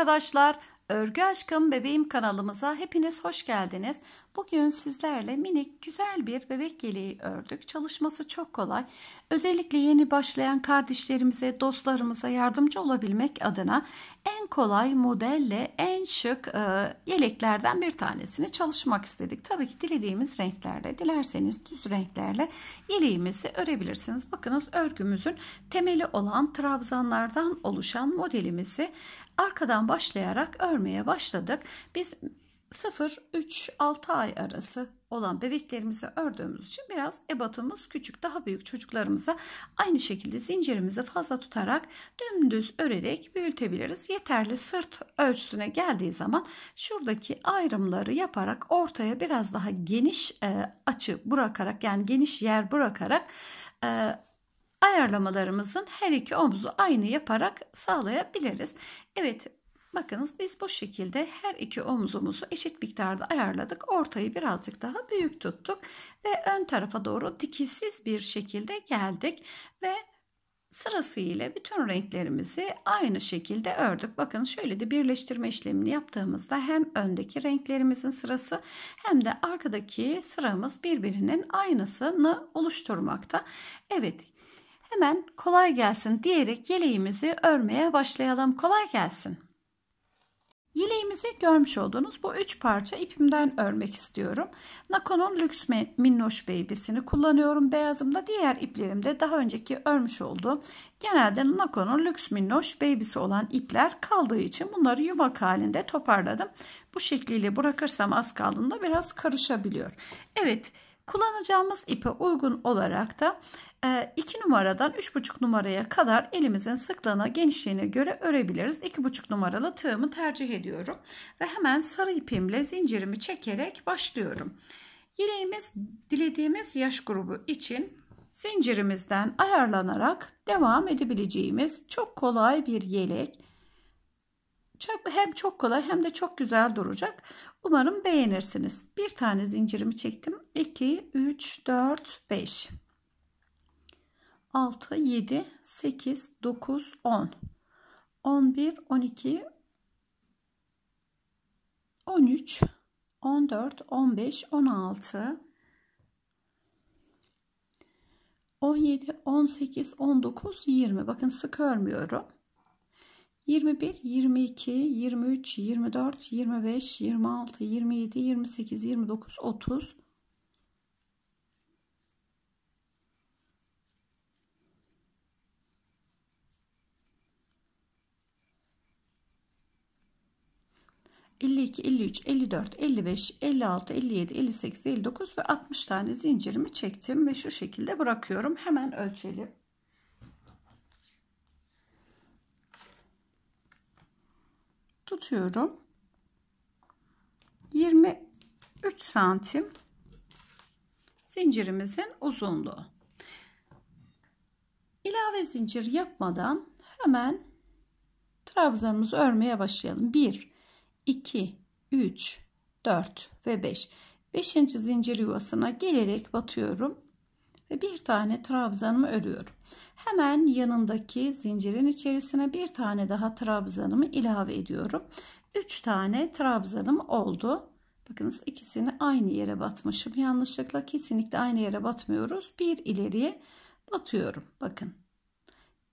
arkadaşlar. Örgü Aşkım Bebeğim kanalımıza hepiniz hoş geldiniz. Bugün sizlerle minik güzel bir bebek yeleği ördük. Çalışması çok kolay. Özellikle yeni başlayan kardeşlerimize, dostlarımıza yardımcı olabilmek adına en kolay modelle en şık e, yeleklerden bir tanesini çalışmak istedik. Tabii ki dilediğimiz renklerde, dilerseniz düz renklerle yeleğimizi örebilirsiniz. Bakınız örgümüzün temeli olan trabzanlardan oluşan modelimizi Arkadan başlayarak örmeye başladık. Biz 0-3-6 ay arası olan bebeklerimizi ördüğümüz için biraz ebatımız küçük. Daha büyük çocuklarımıza aynı şekilde zincirimizi fazla tutarak dümdüz örerek büyütebiliriz. Yeterli sırt ölçüsüne geldiği zaman şuradaki ayrımları yaparak ortaya biraz daha geniş e, açı bırakarak yani geniş yer bırakarak e, ayarlamalarımızın her iki omuzu aynı yaparak sağlayabiliriz. Evet bakınız biz bu şekilde her iki omuzumuzu eşit miktarda ayarladık. Ortayı birazcık daha büyük tuttuk ve ön tarafa doğru dikilsiz bir şekilde geldik ve sırasıyla bütün renklerimizi aynı şekilde ördük. Bakın şöyle de birleştirme işlemini yaptığımızda hem öndeki renklerimizin sırası hem de arkadaki sıramız birbirinin aynısını oluşturmakta. Evet Hemen kolay gelsin diyerek yeleğimizi örmeye başlayalım. Kolay gelsin. Yeleğimizi görmüş olduğunuz bu üç parça ipimden örmek istiyorum. Nako'nun Lüks Minnoş Baby'sini kullanıyorum. Beyazımda diğer iplerimde daha önceki örmüş olduğum genelde Nako'nun Lüks Minnoş Baby'si olan ipler kaldığı için bunları yumak halinde toparladım. Bu şekliyle bırakırsam az kaldığında biraz karışabiliyor. Evet kullanacağımız ipe uygun olarak da 2 ee, numaradan 3,5 numaraya kadar elimizin sıklığına genişliğine göre örebiliriz. 2,5 numaralı tığımı tercih ediyorum. Ve hemen sarı ipimle zincirimi çekerek başlıyorum. Yeleğimiz dilediğimiz yaş grubu için zincirimizden ayarlanarak devam edebileceğimiz çok kolay bir yelek. Çok, hem çok kolay hem de çok güzel duracak. Umarım beğenirsiniz. Bir tane zincirimi çektim. 2, 3, 4, 5. 6, 7, 8, 9, 10, 11, 12, 13, 14, 15, 16, 17, 18, 19, 20. Bakın sık örmüyorum. 21, 22, 23, 24, 25, 26, 27, 28, 29, 30, 52, 53, 54, 55, 56, 57, 58, 59 ve 60 tane zincirimi çektim ve şu şekilde bırakıyorum. Hemen ölçelim. Tutuyorum. 23 santim zincirimizin uzunluğu. İlave zincir yapmadan hemen trabzanımızı örmeye başlayalım. 1 2, 3, 4 ve 5. 5. zincir yuvasına gelerek batıyorum ve bir tane trabzanımı örüyorum. Hemen yanındaki zincirin içerisine bir tane daha trabzanımı ilave ediyorum. 3 tane trabzanım oldu. Bakınız ikisini aynı yere batmışım. Yanlışlıkla kesinlikle aynı yere batmıyoruz. Bir ileriye batıyorum. Bakın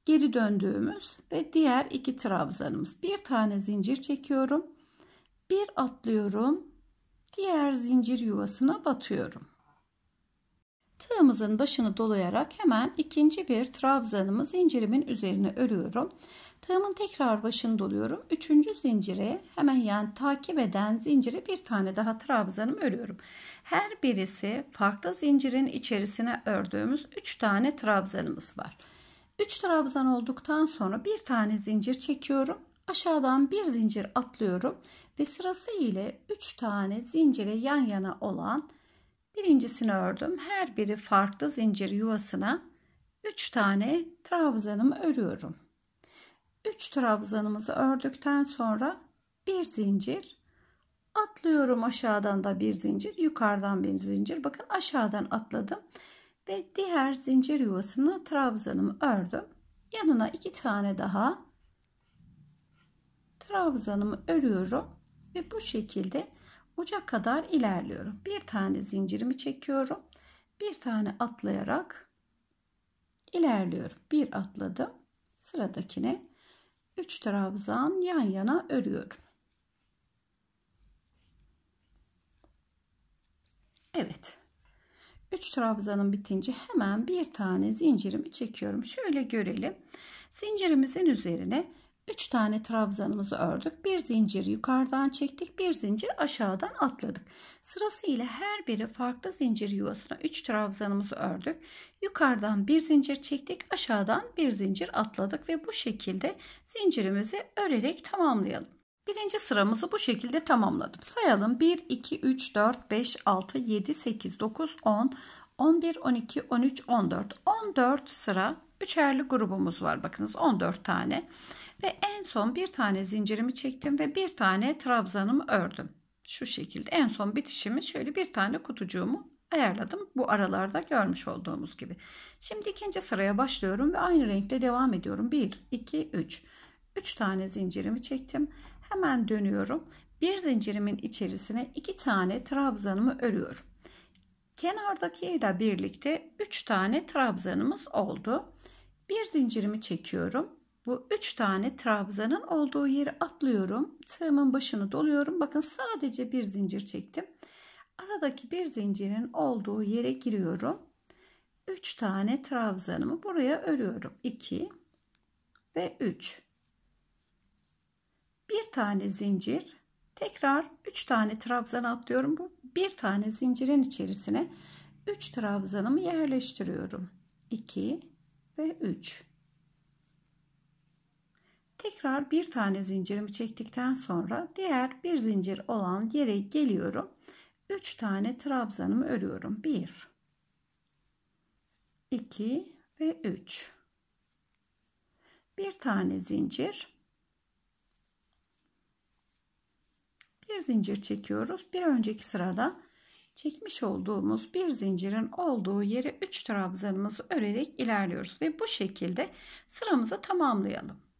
geri döndüğümüz ve diğer iki trabzanımız. Bir tane zincir çekiyorum bir atlıyorum diğer zincir yuvasına batıyorum tığımızın başını dolayarak hemen ikinci bir trabzanımı zincirimin üzerine örüyorum tığımın tekrar başını doluyorum üçüncü zincire hemen yani takip eden zincire bir tane daha trabzanımı örüyorum her birisi farklı zincirin içerisine ördüğümüz üç tane trabzanımız var Üç trabzan olduktan sonra bir tane zincir çekiyorum aşağıdan bir zincir atlıyorum ve sırası ile 3 tane zincire yan yana olan birincisini ördüm. Her biri farklı zincir yuvasına 3 tane trabzanımı örüyorum. 3 trabzanımızı ördükten sonra bir zincir atlıyorum aşağıdan da bir zincir yukarıdan bir zincir bakın aşağıdan atladım ve diğer zincir yuvasına trabzanımı ördüm yanına iki tane daha trabzanımı örüyorum ve bu şekilde uca kadar ilerliyorum. Bir tane zincirimi çekiyorum. Bir tane atlayarak ilerliyorum. Bir atladım. Sıradakine 3 trabzan yan yana örüyorum. Evet. 3 trabzanın bitince hemen bir tane zincirimi çekiyorum. Şöyle görelim. Zincirimizin üzerine 3 tane trabzanımızı ördük. Bir zincir yukarıdan çektik. Bir zincir aşağıdan atladık. Sırasıyla her biri farklı zincir yuvasına 3 trabzanımızı ördük. Yukarıdan bir zincir çektik. Aşağıdan bir zincir atladık. Ve bu şekilde zincirimizi örerek tamamlayalım. Birinci sıramızı bu şekilde tamamladım. Sayalım 1, 2, 3, 4, 5, 6, 7, 8, 9, 10, 11, 12, 13, 14. 14 sıra üçerli grubumuz var. Bakınız 14 tane. 14 tane. Ve en son bir tane zincirimi çektim ve bir tane trabzanımı ördüm. Şu şekilde en son bitişimi şöyle bir tane kutucuğumu ayarladım. Bu aralarda görmüş olduğumuz gibi. Şimdi ikinci sıraya başlıyorum ve aynı renkle devam ediyorum. 1, 2, 3. 3 tane zincirimi çektim. Hemen dönüyorum. Bir zincirimin içerisine 2 tane trabzanımı örüyorum. Kenardaki ile birlikte 3 tane trabzanımız oldu. Bir zincirimi çekiyorum bu üç tane trabzanın olduğu yeri atlıyorum. Tığımın başını doluyorum. Bakın sadece bir zincir çektim. Aradaki bir zincirin olduğu yere giriyorum. 3 tane trabzanımı buraya örüyorum. 2 ve 3. Bir tane zincir. Tekrar 3 tane trabzan atlıyorum. Bu bir tane zincirin içerisine 3 trabzanımı yerleştiriyorum. 2 ve 3. Tekrar bir tane zincirimi çektikten sonra diğer bir zincir olan yere geliyorum. 3 tane trabzanımı örüyorum. 1 2 ve 3. Bir tane zincir. Bir zincir çekiyoruz. Bir önceki sırada çekmiş olduğumuz bir zincirin olduğu yere 3 trabzanımızı örerek ilerliyoruz ve bu şekilde sıramızı tamamlayalım.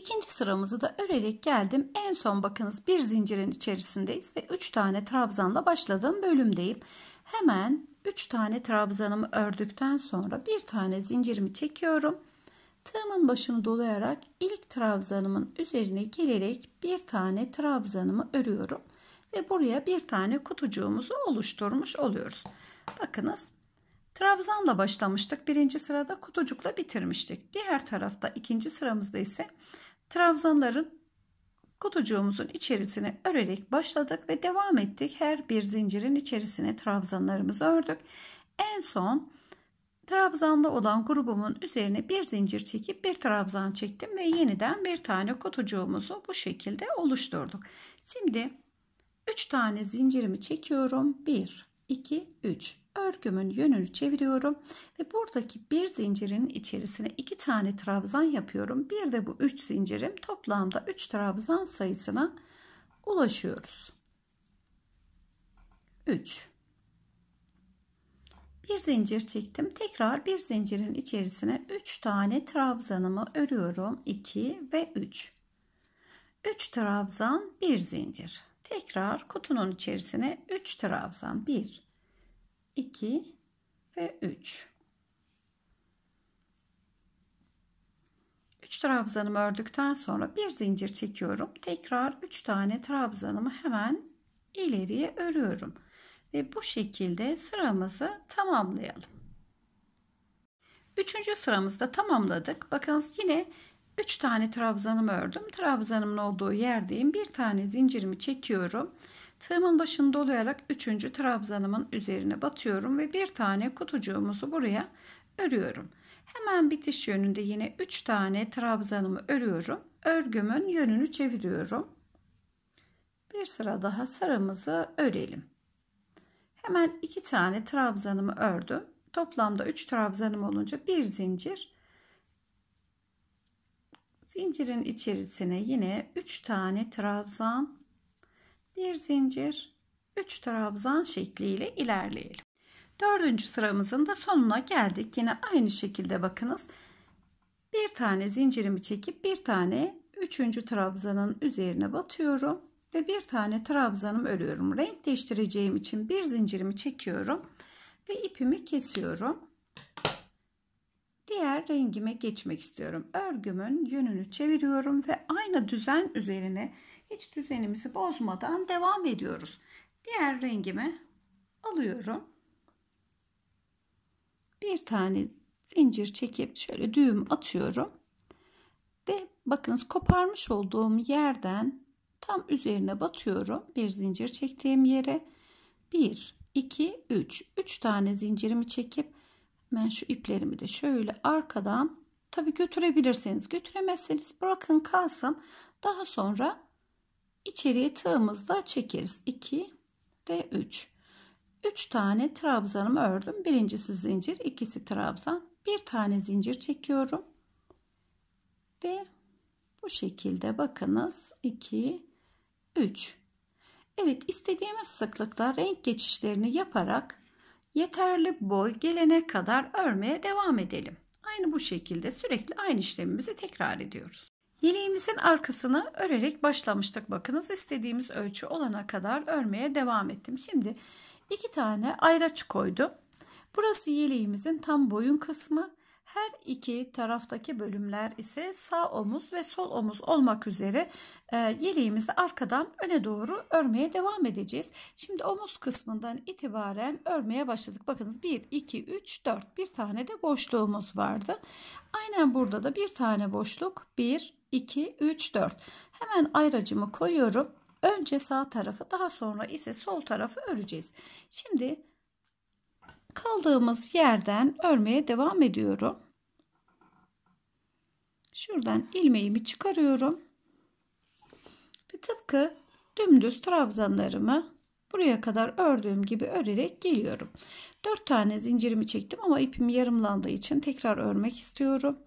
İkinci sıramızı da örerek geldim. En son bakınız bir zincirin içerisindeyiz ve 3 tane trabzanla başladığım bölümdeyim. Hemen 3 tane trabzanımı ördükten sonra bir tane zincirimi çekiyorum. Tığımın başını dolayarak ilk trabzanımın üzerine gelerek bir tane trabzanımı örüyorum. Ve buraya bir tane kutucuğumuzu oluşturmuş oluyoruz. Bakınız trabzanla başlamıştık. Birinci sırada kutucukla bitirmiştik. Diğer tarafta ikinci sıramızda ise Trabzanların kutucuğumuzun içerisine örerek başladık ve devam ettik. Her bir zincirin içerisine trabzanlarımızı ördük. En son trabzanlı olan grubumun üzerine bir zincir çekip bir trabzan çektim ve yeniden bir tane kutucuğumuzu bu şekilde oluşturduk. Şimdi 3 tane zincirimi çekiyorum. 1 2, 3. Örgümün yönünü çeviriyorum ve buradaki bir zincirin içerisine iki tane trabzan yapıyorum. Bir de bu üç zincirim toplamda üç trabzan sayısına ulaşıyoruz. 3 bir zincir çektim tekrar bir zincirin içerisine 3 tane trabzanımı örüyorum 2 ve 3 3 trabzan bir zincir Tekrar kutunun içerisine 3 trabzan 1, 2 ve 3. 3 trabzanımı ördükten sonra bir zincir çekiyorum. Tekrar 3 tane trabzanımı hemen ileriye örüyorum. Ve bu şekilde sıramızı tamamlayalım. 3. sıramızda tamamladık. Bakınız yine 3 tane trabzanımı ördüm. Trabzanımın olduğu yerdeyim. Bir tane zincirimi çekiyorum. Tığımın başını dolayarak 3. trabzanımın üzerine batıyorum ve bir tane kutucuğumuzu buraya örüyorum. Hemen bitiş yönünde yine 3 tane trabzanımı örüyorum. Örgümün yönünü çeviriyorum. Bir sıra daha sarımızı örelim. Hemen 2 tane trabzanımı ördüm. Toplamda 3 trabzanım olunca 1 zincir Zincirin içerisine yine 3 tane trabzan, bir zincir, 3 trabzan şekliyle ilerleyelim. Dördüncü sıramızın da sonuna geldik. Yine aynı şekilde bakınız. Bir tane zincirimi çekip bir tane üçüncü trabzanın üzerine batıyorum ve bir tane trabzanım örüyorum. Renk değiştireceğim için bir zincirimi çekiyorum ve ipimi kesiyorum diğer rengime geçmek istiyorum. Örgümün yönünü çeviriyorum ve aynı düzen üzerine hiç düzenimizi bozmadan devam ediyoruz. Diğer rengimi alıyorum. Bir tane zincir çekip şöyle düğüm atıyorum. Ve bakınız koparmış olduğum yerden tam üzerine batıyorum. Bir zincir çektiğim yere Bir, iki, üç, üç tane zincirimi çekip ben şu iplerimi de şöyle arkadan tabi götürebilirsiniz. Götüremezseniz bırakın kalsın. Daha sonra içeriye tığımızla çekeriz. 2 ve 3. 3 tane trabzanımı ördüm. Birincisi zincir, ikisi trabzan. Bir tane zincir çekiyorum. Ve bu şekilde bakınız 2 3. Evet istediğimiz sıklıkta renk geçişlerini yaparak yeterli boy gelene kadar örmeye devam edelim. Aynı bu şekilde sürekli aynı işlemimizi tekrar ediyoruz. Yeleğimizin arkasını örerek başlamıştık. Bakınız istediğimiz ölçü olana kadar örmeye devam ettim. Şimdi iki tane ayraç koydum. Burası yeleğimizin tam boyun kısmı. Her iki taraftaki bölümler ise sağ omuz ve sol omuz olmak üzere e, yeleğimizi arkadan öne doğru örmeye devam edeceğiz. Şimdi omuz kısmından itibaren örmeye başladık. Bakınız 1, 2, 3, 4 bir tane de boşluğumuz vardı. Aynen burada da bir tane boşluk 1, 2, 3, 4. Hemen ayracımı koyuyorum. Önce sağ tarafı daha sonra ise sol tarafı öreceğiz. Şimdi kaldığımız yerden örmeye devam ediyorum. Şuradan ilmeğimi çıkarıyorum. Ve tıpkı dümdüz trabzanlarımı buraya kadar ördüğüm gibi örerek geliyorum. 4 tane zincirimi çektim ama ipim yarımlandığı için tekrar örmek istiyorum.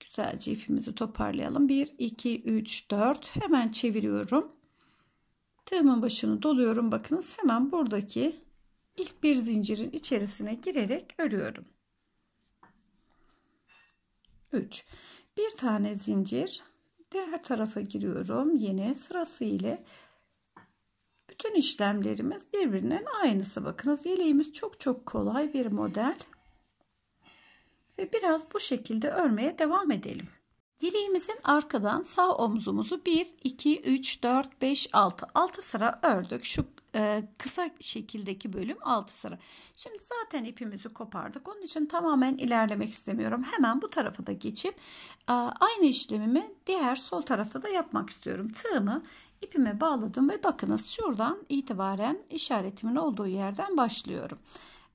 Güzelce ipimizi toparlayalım. 1, 2, 3, 4 hemen çeviriyorum. Tığımın başını doluyorum. Bakınız hemen buradaki ilk bir zincirin içerisine girerek örüyorum. 3 bir tane zincir diğer tarafa giriyorum yine sırası ile bütün işlemlerimiz birbirinin aynısı bakınız yeleğimiz çok çok kolay bir model ve biraz bu şekilde örmeye devam edelim Yeleğimizin arkadan sağ omzumuzu 1, 2, 3, 4, 5, 6, 6 sıra ördük. Şu e, kısa şekildeki bölüm 6 sıra. Şimdi zaten ipimizi kopardık. Onun için tamamen ilerlemek istemiyorum. Hemen bu tarafa da geçip e, aynı işlemimi diğer sol tarafta da yapmak istiyorum. Tığımı ipime bağladım ve bakınız şuradan itibaren işaretimin olduğu yerden başlıyorum.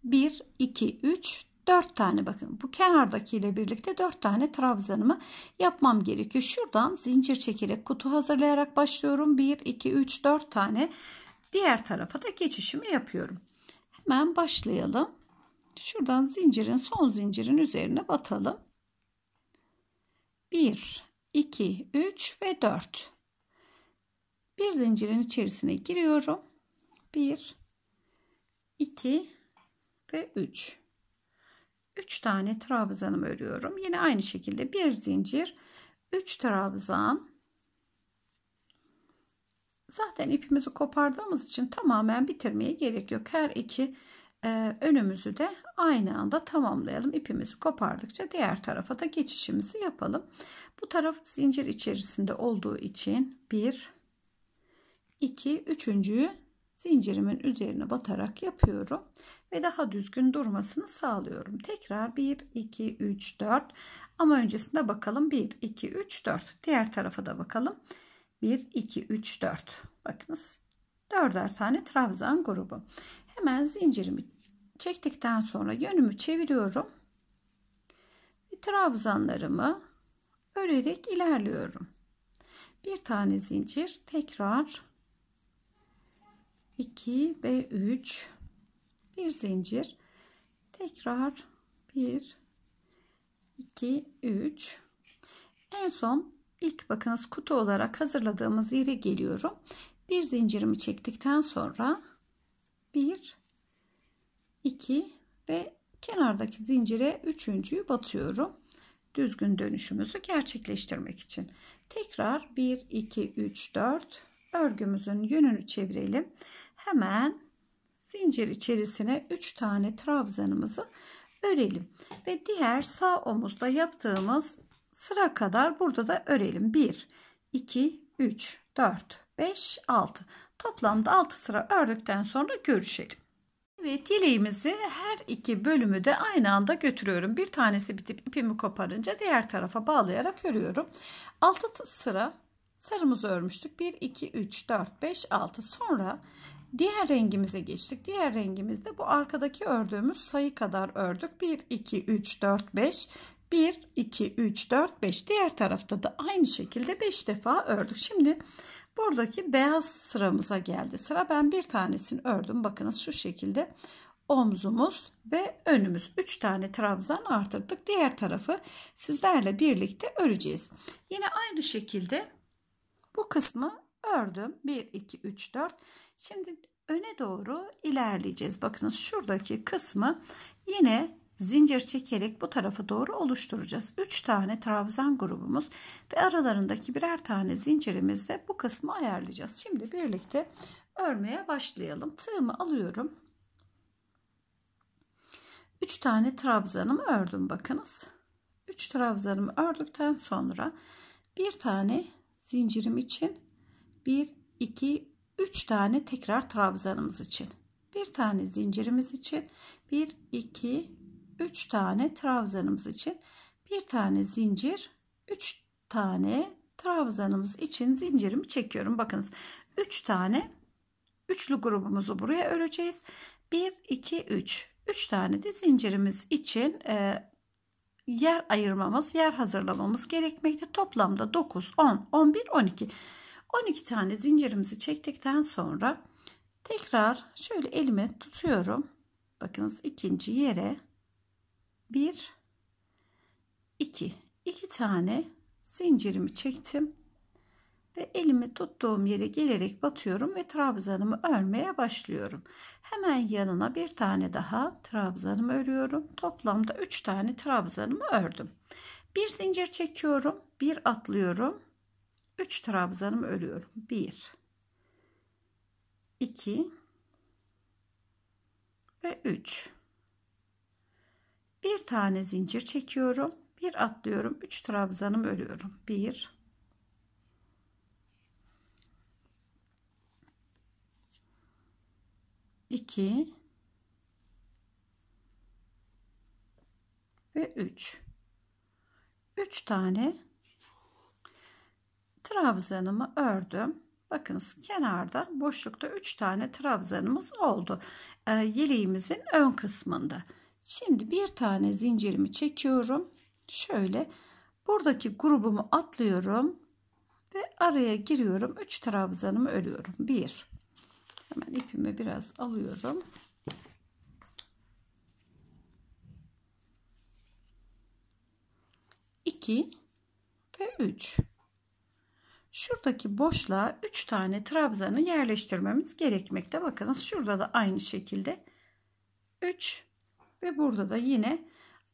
1, 2, 3, 4 tane bakın bu kenardaki ile birlikte 4 tane trabzanımı yapmam gerekiyor. Şuradan zincir çekerek kutu hazırlayarak başlıyorum. 1, 2, 3, 4 tane diğer tarafa da geçişimi yapıyorum. Hemen başlayalım. Şuradan zincirin son zincirin üzerine batalım. 1, 2, 3 ve 4. Bir zincirin içerisine giriyorum. 1, 2 ve 3. 3 tane trabzanımı örüyorum. Yine aynı şekilde bir zincir 3 trabzan. Zaten ipimizi kopardığımız için tamamen bitirmeye gerek yok. Her iki e, önümüzü de aynı anda tamamlayalım. İpimizi kopardıkça diğer tarafa da geçişimizi yapalım. Bu taraf zincir içerisinde olduğu için 1 2 3 zincirimin üzerine batarak yapıyorum ve daha düzgün durmasını sağlıyorum. Tekrar 1 2 3 4 ama öncesinde bakalım 1 2 3 4 diğer tarafa da bakalım 1 2 3 4 bakınız dörder tane trabzan grubu hemen zincirimi çektikten sonra yönümü çeviriyorum ve trabzanlarımı örerek ilerliyorum bir tane zincir tekrar 2 ve 3 bir zincir tekrar 1 2 3 en son ilk bakınız kutu olarak hazırladığımız yere geliyorum bir zincirimi çektikten sonra 1 2 ve kenardaki zincire üçüncüyü batıyorum düzgün dönüşümüzü gerçekleştirmek için tekrar 1 2 3 4 örgümüzün yönünü çevirelim hemen zincir içerisine 3 tane trabzanımızı örelim ve diğer sağ omuzda yaptığımız sıra kadar burada da örelim 1 2 3 4 5 6 toplamda 6 sıra ördükten sonra görüşelim Evet yeleğimizi her iki bölümü de aynı anda götürüyorum. Bir tanesi bitip ipimi koparınca diğer tarafa bağlayarak örüyorum. 6 sıra sarımızı örmüştük. 1, 2, 3, 4, 5, 6. Sonra Diğer rengimize geçtik. Diğer rengimizde bu arkadaki ördüğümüz sayı kadar ördük. 1, 2, 3, 4, 5. 1, 2, 3, 4, 5. Diğer tarafta da aynı şekilde 5 defa ördük. Şimdi buradaki beyaz sıramıza geldi. Sıra ben bir tanesini ördüm. Bakınız şu şekilde omzumuz ve önümüz 3 tane trabzan artırdık. Diğer tarafı sizlerle birlikte öreceğiz. Yine aynı şekilde bu kısmı ördüm. 1, 2, 3, 4. Şimdi öne doğru ilerleyeceğiz. Bakınız şuradaki kısmı yine zincir çekerek bu tarafa doğru oluşturacağız. 3 tane trabzan grubumuz ve aralarındaki birer tane zincirimizle bu kısmı ayarlayacağız. Şimdi birlikte örmeye başlayalım. Tığımı alıyorum. 3 tane trabzanımı ördüm bakınız. 3 trabzanımı ördükten sonra bir tane zincirim için 1 2 3 tane tekrar trabzanımız için bir tane zincirimiz için 1 2 3 tane trabzanımız için bir tane zincir 3 tane trabzanımız için zincirimi çekiyorum bakınız 3 tane üçlü grubumuzu buraya öreceğiz 1 2 3 3 tane de zincirimiz için e, yer ayırmamız yer hazırlamamız gerekmekte toplamda 9 10 11 12 12 tane zincirimizi çektikten sonra tekrar şöyle elime tutuyorum. Bakınız ikinci yere 1 2 2 tane zincirimi çektim ve elimi tuttuğum yere gelerek batıyorum ve trabzanımı örmeye başlıyorum. Hemen yanına bir tane daha trabzanımı örüyorum. Toplamda 3 tane trabzanımı ördüm. Bir zincir çekiyorum, bir atlıyorum 3 trabzanım örüyorum. 1 2 ve 3 bir tane zincir çekiyorum bir atlıyorum 3 trabzanım örüyorum 1 2 ve 3 3 tane trabzanımı ördüm. Bakınız kenarda boşlukta 3 tane trabzanımız oldu. E, yeleğimizin ön kısmında. Şimdi bir tane zincirimi çekiyorum. Şöyle buradaki grubumu atlıyorum ve araya giriyorum. 3 trabzanımı örüyorum. 1 Hemen ipimi biraz alıyorum. İki ve üç. Şuradaki boşluğa 3 tane trabzanı yerleştirmemiz gerekmekte. Bakınız şurada da aynı şekilde 3 ve burada da yine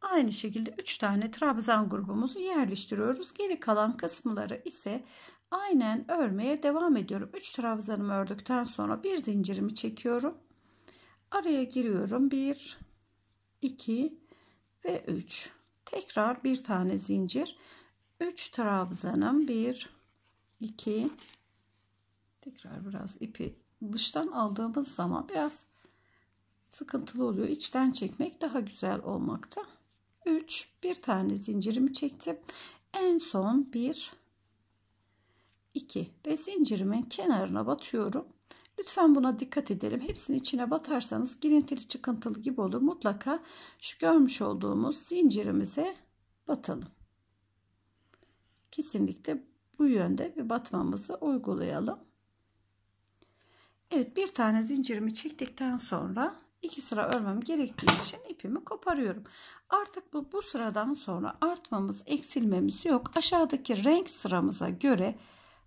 aynı şekilde 3 tane trabzan grubumuzu yerleştiriyoruz. Geri kalan kısımları ise aynen örmeye devam ediyorum. 3 trabzanımı ördükten sonra bir zincirimi çekiyorum. Araya giriyorum. 1 2 ve 3. Tekrar bir tane zincir. 3 trabzanım 1 2 tekrar biraz ipi dıştan aldığımız zaman biraz sıkıntılı oluyor. içten çekmek daha güzel olmakta. 3 bir tane zincirimi çektim. En son 1 2 ve zincirimin kenarına batıyorum. Lütfen buna dikkat edelim. Hepsinin içine batarsanız girintili çıkıntılı gibi olur. Mutlaka şu görmüş olduğumuz zincirimize batalım. Kesinlikle bu yönde bir batmamızı uygulayalım. Evet bir tane zincirimi çektikten sonra iki sıra örmem gerektiği için ipimi koparıyorum. Artık bu, bu sıradan sonra artmamız eksilmemiz yok. Aşağıdaki renk sıramıza göre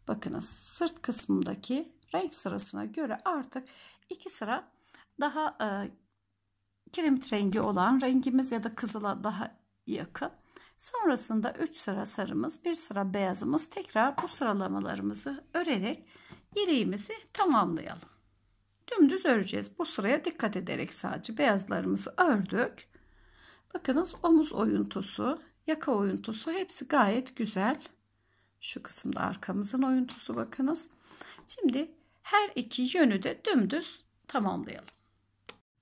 bakınız sırt kısmındaki renk sırasına göre artık iki sıra daha e, kiremit rengi olan rengimiz ya da kızıla daha yakın Sonrasında 3 sıra sarımız, 1 sıra beyazımız tekrar bu sıralamalarımızı örerek yeleğimizi tamamlayalım. Dümdüz öreceğiz. Bu sıraya dikkat ederek sadece beyazlarımızı ördük. Bakınız omuz oyuntusu, yaka oyuntusu hepsi gayet güzel. Şu kısımda arkamızın oyuntusu bakınız. Şimdi her iki yönü de dümdüz tamamlayalım.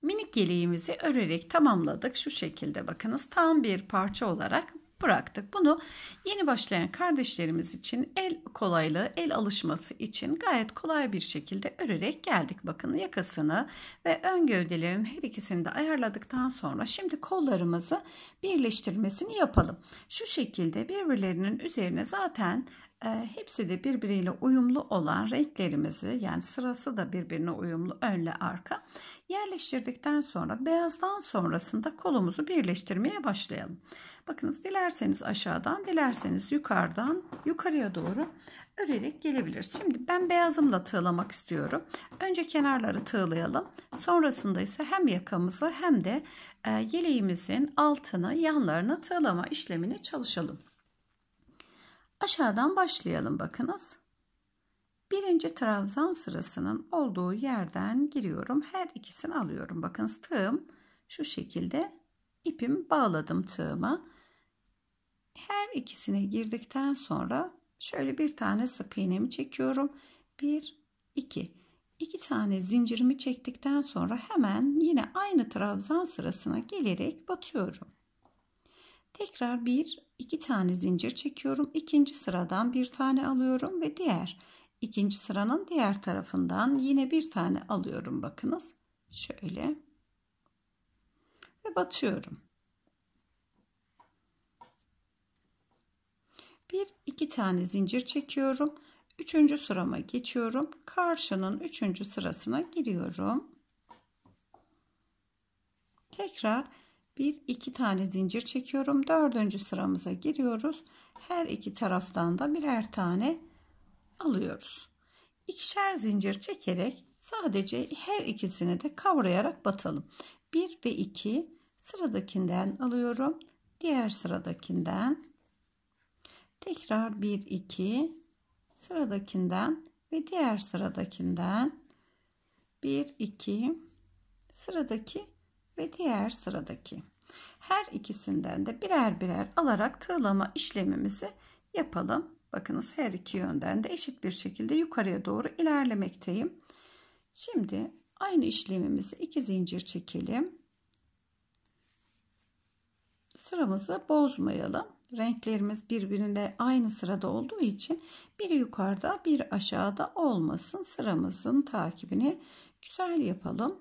Minik yeleğimizi örerek tamamladık. Şu şekilde bakınız tam bir parça olarak bıraktık. Bunu yeni başlayan kardeşlerimiz için el kolaylığı, el alışması için gayet kolay bir şekilde örerek geldik. Bakın yakasını ve ön gövdelerin her ikisini de ayarladıktan sonra şimdi kollarımızı birleştirmesini yapalım. Şu şekilde birbirlerinin üzerine zaten e, hepsi de birbiriyle uyumlu olan renklerimizi yani sırası da birbirine uyumlu önle arka yerleştirdikten sonra beyazdan sonrasında kolumuzu birleştirmeye başlayalım. Bakınız dilerseniz aşağıdan, dilerseniz yukarıdan, yukarıya doğru örerek gelebiliriz. Şimdi ben beyazımla tığlamak istiyorum. Önce kenarları tığlayalım. Sonrasında ise hem yakamızı hem de e, yeleğimizin altını, yanlarına tığlama işlemini çalışalım. Aşağıdan başlayalım bakınız. Birinci trabzan sırasının olduğu yerden giriyorum. Her ikisini alıyorum. Bakınız, tığım şu şekilde ipim bağladım tığıma. Her ikisine girdikten sonra şöyle bir tane sık iğnemi çekiyorum. 1 2 2 tane zincirimi çektikten sonra hemen yine aynı trabzan sırasına gelerek batıyorum. Tekrar bir iki tane zincir çekiyorum. ikinci sıradan bir tane alıyorum ve diğer ikinci sıranın diğer tarafından yine bir tane alıyorum. Bakınız şöyle ve batıyorum. bir iki tane zincir çekiyorum. Üçüncü sırama geçiyorum. Karşının üçüncü sırasına giriyorum. Tekrar bir iki tane zincir çekiyorum. Dördüncü sıramıza giriyoruz. Her iki taraftan da birer tane alıyoruz. İkişer zincir çekerek sadece her ikisini de kavrayarak batalım. Bir ve iki sıradakinden alıyorum. Diğer sıradakinden Tekrar 1 2 sıradakinden ve diğer sıradakinden 1 2 sıradaki ve diğer sıradaki. Her ikisinden de birer birer alarak tığlama işlemimizi yapalım. Bakınız her iki yönden de eşit bir şekilde yukarıya doğru ilerlemekteyim. Şimdi aynı işlemimizi iki zincir çekelim. Sıramızı bozmayalım renklerimiz birbirine aynı sırada olduğu için biri yukarıda bir aşağıda olmasın. Sıramızın takibini güzel yapalım.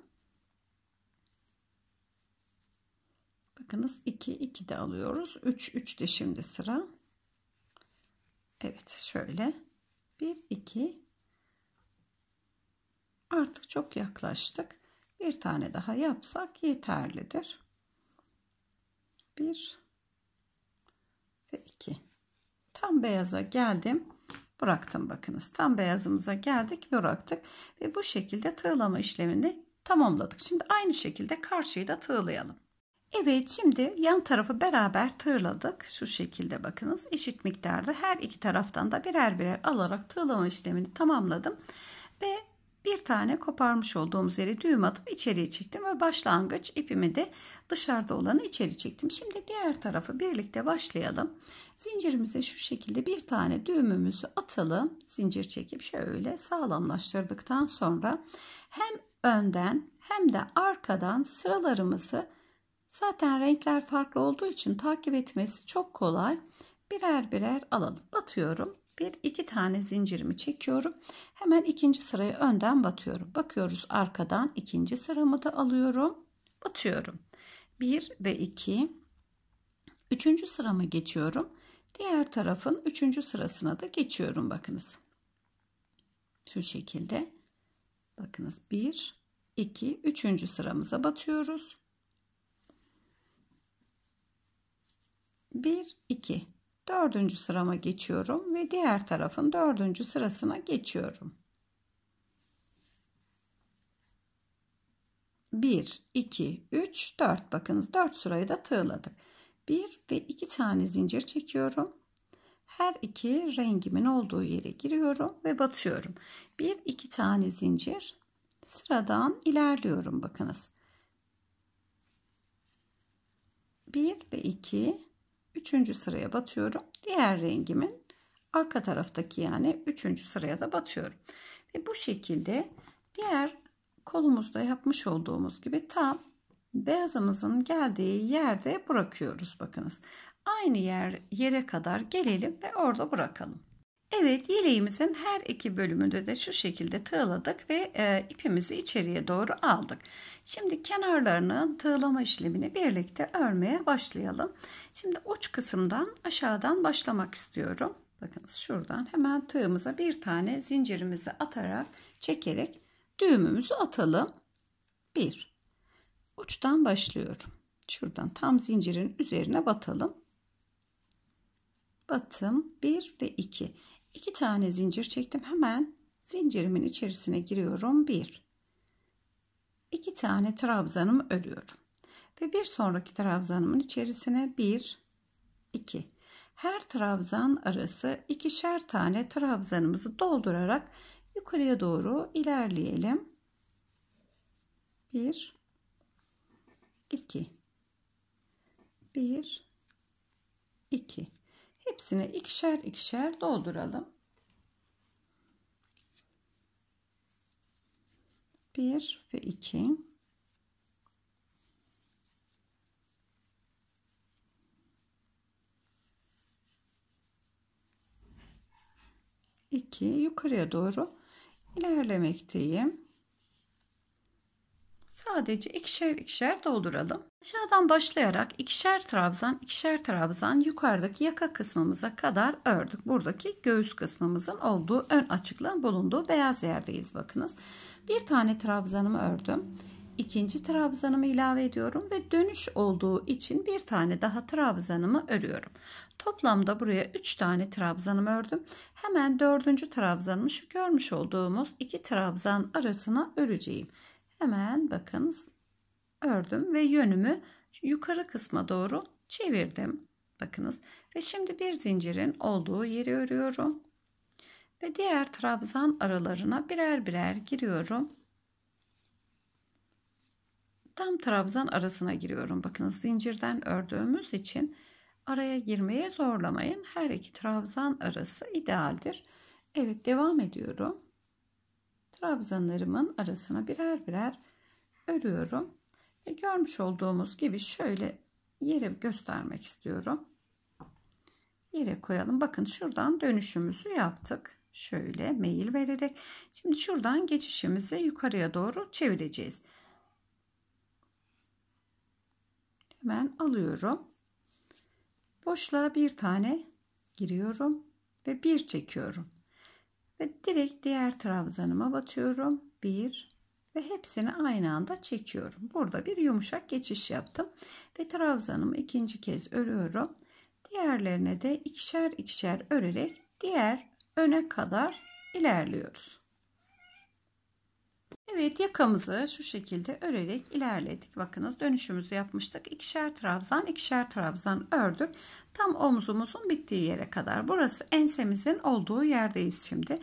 Bakınız 2 2 de alıyoruz. 3 3 de şimdi sıra. Evet şöyle 1 2 Artık çok yaklaştık. Bir tane daha yapsak yeterlidir. 1 ve 2. Tam beyaza geldim. Bıraktım bakınız. Tam beyazımıza geldik bıraktık. Ve bu şekilde tığlama işlemini tamamladık. Şimdi aynı şekilde karşıyı da tığlayalım. Evet şimdi yan tarafı beraber tığladık. Şu şekilde bakınız eşit miktarda her iki taraftan da birer birer alarak tığlama işlemini tamamladım. Ve bir tane koparmış olduğumuz yere düğüm atıp içeriye çektim ve başlangıç ipimi de dışarıda olanı içeri çektim. Şimdi diğer tarafı birlikte başlayalım. Zincirimize şu şekilde bir tane düğümümüzü atalım. Zincir çekip şöyle sağlamlaştırdıktan sonra hem önden hem de arkadan sıralarımızı zaten renkler farklı olduğu için takip etmesi çok kolay. Birer birer alalım. Batıyorum bir iki tane zincirimi çekiyorum. Hemen ikinci sırayı önden batıyorum. Bakıyoruz arkadan ikinci sıramı da alıyorum. Batıyorum. 1 ve 2. Üçüncü sıramı geçiyorum. Diğer tarafın üçüncü sırasına da geçiyorum bakınız. Şu şekilde. Bakınız 1, 2, üçüncü sıramıza batıyoruz. 1, 2 dördüncü sırama geçiyorum ve diğer tarafın dördüncü sırasına geçiyorum. 1, 2, 3, 4. Bakınız 4 sırayı da tığladık. 1 ve 2 tane zincir çekiyorum. Her iki rengimin olduğu yere giriyorum ve batıyorum. 1, 2 tane zincir sıradan ilerliyorum bakınız. 1 ve 2 üçüncü sıraya batıyorum. Diğer rengimin arka taraftaki yani üçüncü sıraya da batıyorum. Ve bu şekilde diğer kolumuzda yapmış olduğumuz gibi tam beyazımızın geldiği yerde bırakıyoruz. Bakınız aynı yer yere kadar gelelim ve orada bırakalım. Evet yeleğimizin her iki bölümünde de şu şekilde tığladık ve e, ipimizi içeriye doğru aldık. Şimdi kenarlarının tığlama işlemini birlikte örmeye başlayalım. Şimdi uç kısımdan aşağıdan başlamak istiyorum. Bakınız şuradan hemen tığımıza bir tane zincirimizi atarak çekerek düğümümüzü atalım. Bir uçtan başlıyorum. Şuradan tam zincirin üzerine batalım. Batım 1 ve 2. İki tane zincir çektim. Hemen zincirimin içerisine giriyorum. Bir. İki tane trabzanımı örüyorum. Ve bir sonraki trabzanımın içerisine bir, iki. Her trabzan arası ikişer tane trabzanımızı doldurarak yukarıya doğru ilerleyelim. Bir, iki. Bir, iki. Hepsini ikişer ikişer dolduralım. Bir ve iki. İki yukarıya doğru ilerlemekteyim. Sadece ikişer ikişer dolduralım. Aşağıdan başlayarak ikişer trabzan ikişer trabzan yukarıdaki yaka kısmımıza kadar ördük. Buradaki göğüs kısmımızın olduğu ön açıklığın bulunduğu beyaz yerdeyiz bakınız. Bir tane trabzanımı ördüm. İkinci trabzanımı ilave ediyorum ve dönüş olduğu için bir tane daha trabzanımı örüyorum. Toplamda buraya 3 tane trabzanımı ördüm. Hemen dördüncü trabzanımı şu görmüş olduğumuz iki trabzan arasına öreceğim hemen bakınız ördüm ve yönümü yukarı kısma doğru çevirdim. Bakınız ve şimdi bir zincirin olduğu yeri örüyorum. Ve diğer trabzan aralarına birer birer giriyorum. Tam trabzan arasına giriyorum. Bakınız zincirden ördüğümüz için araya girmeye zorlamayın. Her iki trabzan arası idealdir. Evet devam ediyorum trabzanlarımın arasına birer birer örüyorum. Ve görmüş olduğumuz gibi şöyle yere göstermek istiyorum. Yere koyalım. Bakın şuradan dönüşümüzü yaptık. Şöyle meyil vererek. Şimdi şuradan geçişimizi yukarıya doğru çevireceğiz. Hemen alıyorum. Boşluğa bir tane giriyorum ve bir çekiyorum. Ve direkt diğer trabzanıma batıyorum. 1 ve hepsini aynı anda çekiyorum. Burada bir yumuşak geçiş yaptım. Ve trabzanımı ikinci kez örüyorum. Diğerlerine de ikişer ikişer örerek diğer öne kadar ilerliyoruz. Evet yakamızı şu şekilde örerek ilerledik. Bakınız dönüşümüzü yapmıştık. İkişer trabzan, ikişer trabzan ördük. Tam omzumuzun bittiği yere kadar. Burası ensemizin olduğu yerdeyiz şimdi.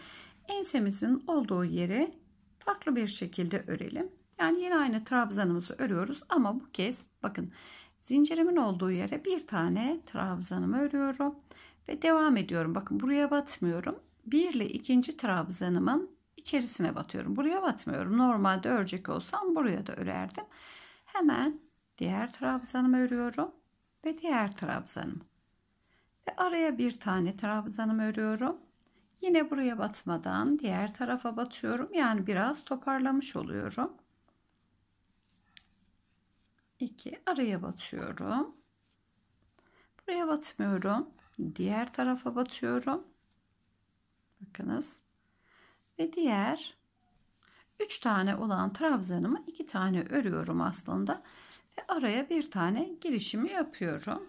Ensemizin olduğu yeri farklı bir şekilde örelim. Yani yine aynı trabzanımızı örüyoruz ama bu kez bakın zincirimin olduğu yere bir tane trabzanımı örüyorum ve devam ediyorum. Bakın buraya batmıyorum. 1 ile ikinci trabzanımın içerisine batıyorum. Buraya batmıyorum. Normalde örecek olsam buraya da örerdim. Hemen diğer trabzanımı örüyorum ve diğer trabzanımı. Ve araya bir tane trabzanımı örüyorum. Yine buraya batmadan diğer tarafa batıyorum. Yani biraz toparlamış oluyorum. 2 araya batıyorum. Buraya batmıyorum. Diğer tarafa batıyorum. Bakınız ve diğer 3 tane olan trabzanımı 2 tane örüyorum aslında ve araya bir tane girişimi yapıyorum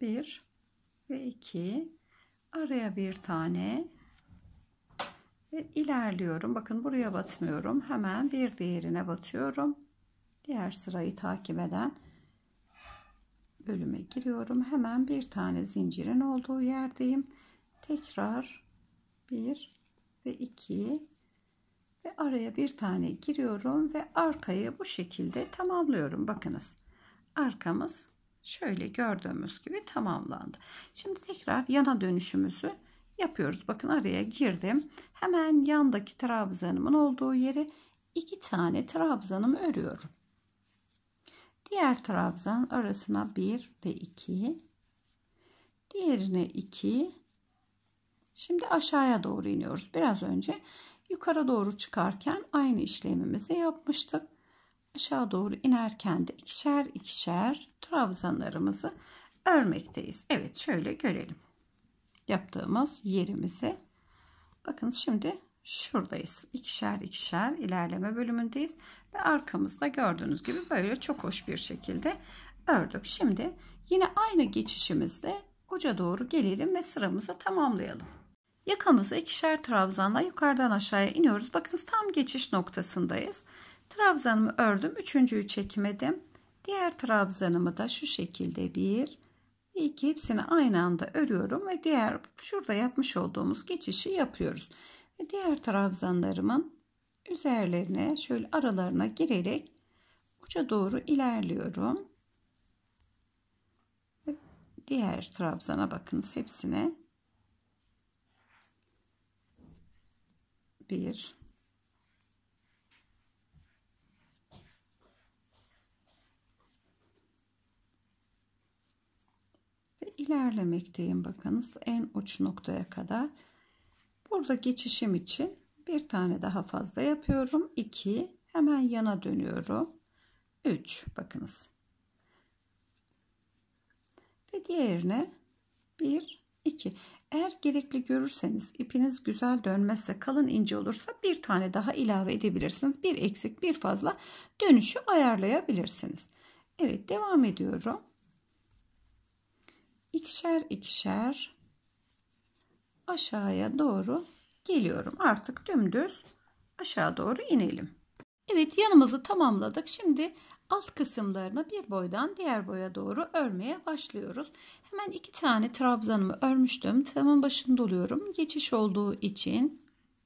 1 ve 2 araya bir tane ve ilerliyorum bakın buraya batmıyorum hemen bir diğerine batıyorum diğer sırayı takip eden bölüme giriyorum hemen bir tane zincirin olduğu yerdeyim tekrar 1 ve 2 ve araya bir tane giriyorum ve arkayı bu şekilde tamamlıyorum. Bakınız arkamız şöyle gördüğümüz gibi tamamlandı. Şimdi tekrar yana dönüşümüzü yapıyoruz. Bakın araya girdim. Hemen yandaki trabzanımın olduğu yere iki tane trabzanımı örüyorum. Diğer trabzan arasına 1 ve 2. Diğerine 2. Şimdi aşağıya doğru iniyoruz. Biraz önce Yukarı doğru çıkarken aynı işlemimizi yapmıştık. Aşağı doğru inerken de ikişer ikişer trabzanlarımızı örmekteyiz. Evet şöyle görelim. Yaptığımız yerimizi. Bakın şimdi şuradayız. İkişer ikişer ilerleme bölümündeyiz. Ve arkamızda gördüğünüz gibi böyle çok hoş bir şekilde ördük. Şimdi yine aynı geçişimizde uca doğru gelelim ve sıramızı tamamlayalım. Yakamızı ikişer trabzanla yukarıdan aşağıya iniyoruz. Bakınız tam geçiş noktasındayız. Trabzanımı ördüm. Üçüncüyü çekmedim. Diğer trabzanımı da şu şekilde bir, iki hepsini aynı anda örüyorum ve diğer şurada yapmış olduğumuz geçişi yapıyoruz. Ve diğer trabzanlarımın üzerlerine şöyle aralarına girerek uca doğru ilerliyorum. Diğer trabzana bakınız hepsine bir ve ilerlemekteyim bakınız en uç noktaya kadar burada geçişim için bir tane daha fazla yapıyorum 2 hemen yana dönüyorum 3 bakınız ve diğerine 1 2. Eğer gerekli görürseniz ipiniz güzel dönmezse kalın ince olursa bir tane daha ilave edebilirsiniz. Bir eksik bir fazla dönüşü ayarlayabilirsiniz. Evet devam ediyorum. İkişer ikişer aşağıya doğru geliyorum. Artık dümdüz aşağı doğru inelim. Evet yanımızı tamamladık. Şimdi alt kısımlarını bir boydan diğer boya doğru örmeye başlıyoruz. Hemen iki tane trabzanımı örmüştüm. Tığımın başında oluyorum. Geçiş olduğu için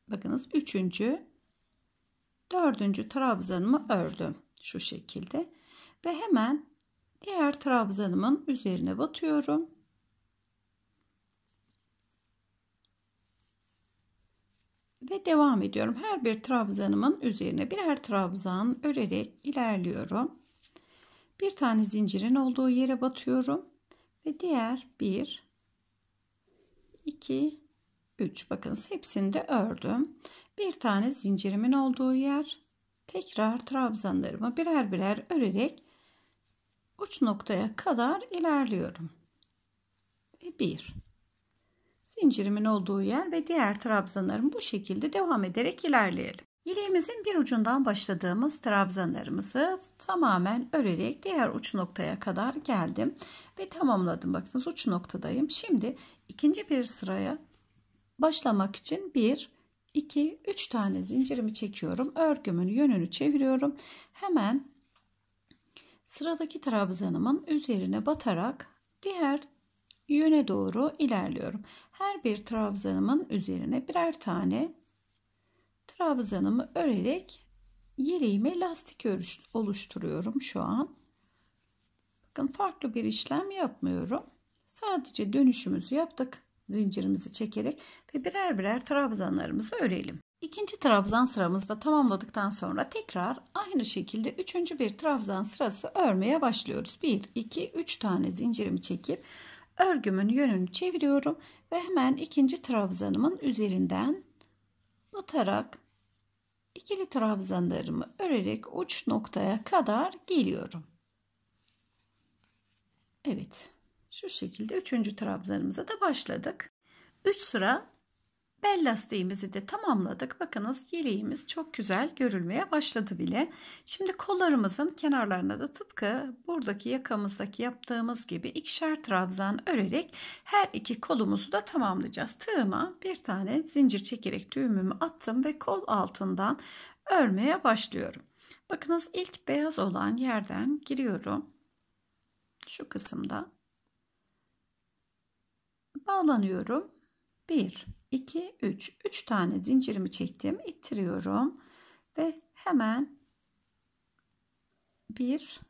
bakınız üçüncü, dördüncü trabzanımı ördüm şu şekilde. Ve hemen diğer trabzanımın üzerine batıyorum. ve devam ediyorum. Her bir trabzanımın üzerine birer trabzan örerek ilerliyorum. Bir tane zincirin olduğu yere batıyorum ve diğer bir, iki, üç. Bakın hepsini de ördüm. Bir tane zincirimin olduğu yer tekrar trabzanlarımı birer birer örerek uç noktaya kadar ilerliyorum. Ve bir, zincirimin olduğu yer ve diğer trabzanlarım bu şekilde devam ederek ilerleyelim. Yeleğimizin bir ucundan başladığımız trabzanlarımızı tamamen örerek diğer uç noktaya kadar geldim ve tamamladım. Bakınız uç noktadayım. Şimdi ikinci bir sıraya başlamak için 1 2 3 tane zincirimi çekiyorum. Örgümün yönünü çeviriyorum. Hemen sıradaki trabzanımın üzerine batarak diğer yöne doğru ilerliyorum. Her bir trabzanımın üzerine birer tane trabzanımı örerek yeleğime lastik oluşturuyorum şu an. Bakın farklı bir işlem yapmıyorum. Sadece dönüşümüzü yaptık. Zincirimizi çekerek ve birer birer trabzanlarımızı örelim. İkinci trabzan sıramızda tamamladıktan sonra tekrar aynı şekilde üçüncü bir trabzan sırası örmeye başlıyoruz. 1, 2, 3 tane zincirimi çekip örgümün yönünü çeviriyorum ve hemen ikinci trabzanımın üzerinden batarak ikili trabzanlarımı örerek uç noktaya kadar geliyorum. Evet şu şekilde üçüncü trabzanımıza da başladık. 3 sıra Bel lastiğimizi de tamamladık. Bakınız yeleğimiz çok güzel görülmeye başladı bile. Şimdi kollarımızın kenarlarına da tıpkı buradaki yakamızdaki yaptığımız gibi ikişer trabzan örerek her iki kolumuzu da tamamlayacağız. Tığıma bir tane zincir çekerek düğümümü attım ve kol altından örmeye başlıyorum. Bakınız ilk beyaz olan yerden giriyorum. Şu kısımda bağlanıyorum. 1 2, 3. 3 tane zincirimi çektim. ittiriyorum ve hemen 1,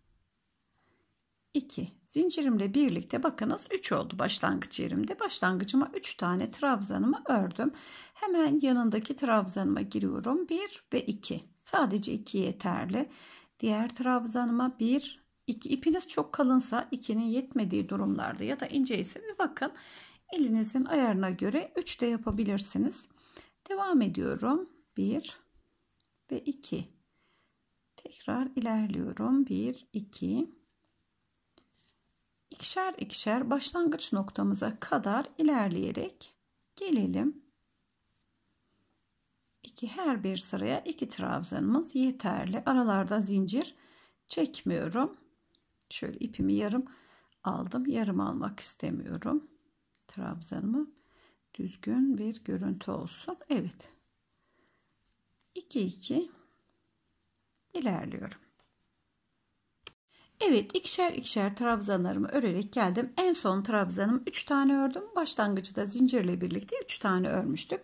2. Zincirimle birlikte bakınız 3 oldu başlangıç yerimde. Başlangıcıma 3 tane trabzanımı ördüm. Hemen yanındaki trabzanıma giriyorum. 1 ve 2. Sadece 2 yeterli. Diğer trabzanıma 1, 2. ipiniz çok kalınsa 2'nin yetmediği durumlarda ya da ince ise bir bakın. Elinizin ayarına göre 3 de yapabilirsiniz. Devam ediyorum. 1 ve 2. Tekrar ilerliyorum. 1 2 İkişer ikişer başlangıç noktamıza kadar ilerleyerek gelelim. 2 her bir sıraya 2 trabzanımız yeterli. Aralarda zincir çekmiyorum. Şöyle ipimi yarım aldım. Yarım almak istemiyorum trabzanımı düzgün bir görüntü olsun. Evet. 2 2 ilerliyorum. Evet ikişer ikişer trabzanlarımı örerek geldim. En son trabzanım 3 tane ördüm. Başlangıcı da zincirle birlikte 3 tane örmüştük.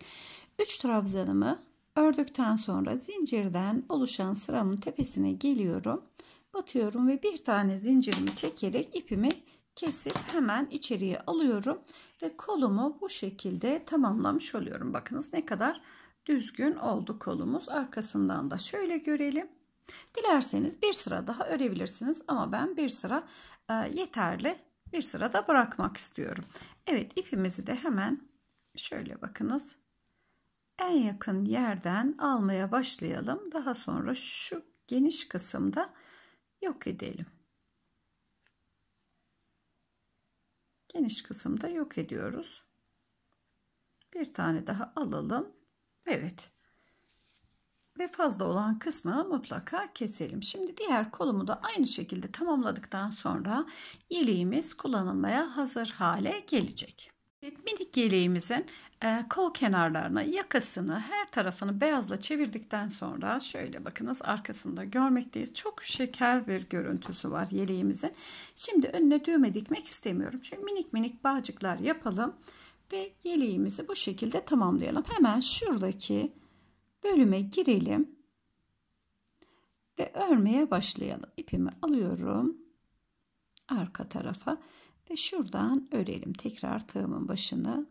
3 trabzanımı ördükten sonra zincirden oluşan sıramın tepesine geliyorum. Batıyorum ve bir tane zincirimi çekerek ipimi kesip hemen içeriye alıyorum ve kolumu bu şekilde tamamlamış oluyorum. Bakınız ne kadar düzgün oldu kolumuz. Arkasından da şöyle görelim. Dilerseniz bir sıra daha örebilirsiniz ama ben bir sıra e, yeterli. Bir sıra da bırakmak istiyorum. Evet ipimizi de hemen şöyle bakınız. En yakın yerden almaya başlayalım. Daha sonra şu geniş kısımda yok edelim. geniş kısımda yok ediyoruz. Bir tane daha alalım. Evet. Ve fazla olan kısmı mutlaka keselim. Şimdi diğer kolumu da aynı şekilde tamamladıktan sonra yeleğimiz kullanılmaya hazır hale gelecek. Evet, minik yeleğimizin ee, kol kenarlarına yakasını her tarafını beyazla çevirdikten sonra şöyle bakınız arkasında görmekteyiz. Çok şeker bir görüntüsü var yeleğimizin. Şimdi önüne düğme dikmek istemiyorum. Şimdi minik minik bağcıklar yapalım ve yeleğimizi bu şekilde tamamlayalım. Hemen şuradaki bölüme girelim ve örmeye başlayalım. İpimi alıyorum arka tarafa ve şuradan örelim. Tekrar tığımın başını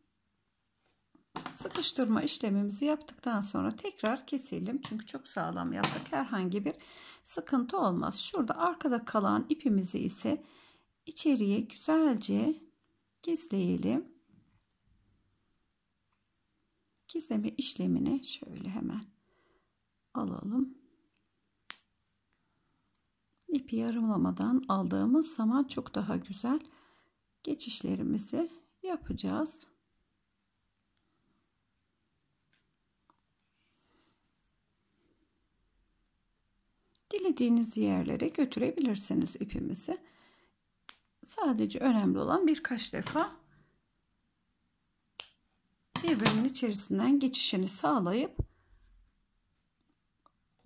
sıkıştırma işlemimizi yaptıktan sonra tekrar keselim. Çünkü çok sağlam yaptık. Herhangi bir sıkıntı olmaz. Şurada arkada kalan ipimizi ise içeriye güzelce gizleyelim. Gizleme işlemini şöyle hemen alalım. İpi yarımlamadan aldığımız zaman çok daha güzel geçişlerimizi yapacağız. dilediğiniz yerlere götürebilirsiniz ipimizi. Sadece önemli olan birkaç defa birbirinin içerisinden geçişini sağlayıp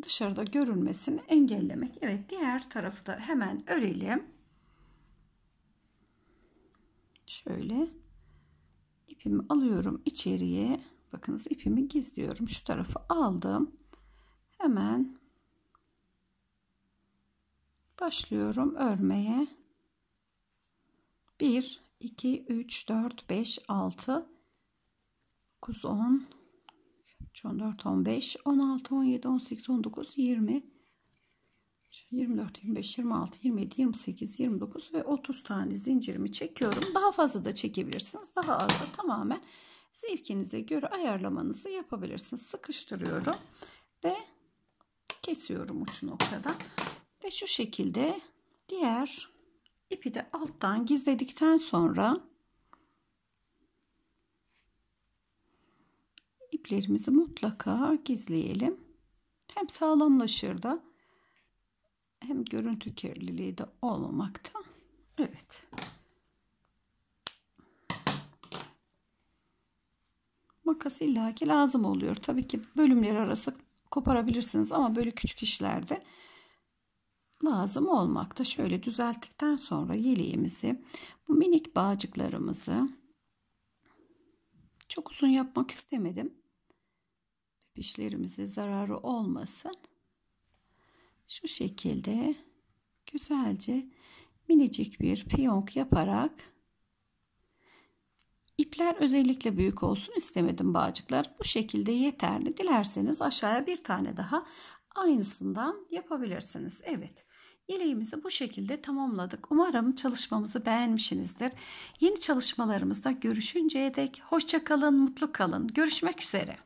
dışarıda görülmesini engellemek. Evet diğer tarafı da hemen örelim. Şöyle ipimi alıyorum içeriye. Bakınız ipimi gizliyorum. Şu tarafı aldım. Hemen başlıyorum örmeye 1 2 3 4 5 6 9 10 14 15 16 17 18 19 20 24 25 26 27 28 29 ve 30 tane zincirimi çekiyorum daha fazla da çekebilirsiniz daha az da tamamen zevkinize göre ayarlamanızı yapabilirsiniz sıkıştırıyorum ve kesiyorum uç noktadan ve şu şekilde diğer ipi de alttan gizledikten sonra iplerimizi mutlaka gizleyelim. Hem sağlamlaşır da hem görüntü kirliliği de olmamakta. Evet. Makas illaki lazım oluyor. Tabii ki bölümler arası koparabilirsiniz ama böyle küçük işlerde lazım olmakta. Şöyle düzelttikten sonra yeleğimizi bu minik bağcıklarımızı çok uzun yapmak istemedim. Pişlerimize zararı olmasın. Şu şekilde güzelce minicik bir piyonk yaparak İpler özellikle büyük olsun istemedim bağcıklar. Bu şekilde yeterli. Dilerseniz aşağıya bir tane daha aynısından yapabilirsiniz. Evet. Yeleğimizi bu şekilde tamamladık. Umarım çalışmamızı beğenmişsinizdir. Yeni çalışmalarımızda görüşünceye dek hoşça kalın, mutlu kalın. Görüşmek üzere.